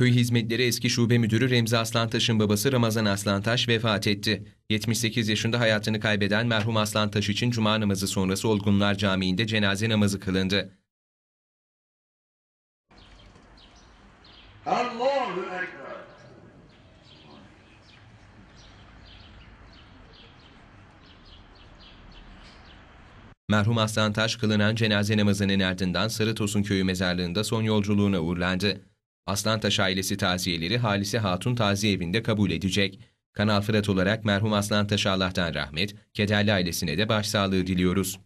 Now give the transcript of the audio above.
Köy Hizmetleri Eski Şube Müdürü Remzi Aslantaş'ın babası Ramazan Aslantaş vefat etti. 78 yaşında hayatını kaybeden merhum Aslantaş için cuma namazı sonrası Olgunlar Camii'nde cenaze namazı kılındı. Allahu Ekber. Merhum Aslantaş kılınan cenaze namazının ardından Sarıtosun Köyü mezarlığında son yolculuğuna uğurlandı. Aslantaş ailesi taziyeleri Halise Hatun Taziye Evi'nde kabul edecek. Kanal Fırat olarak merhum Aslantaş Allah'tan rahmet, kederli ailesine de başsağlığı diliyoruz.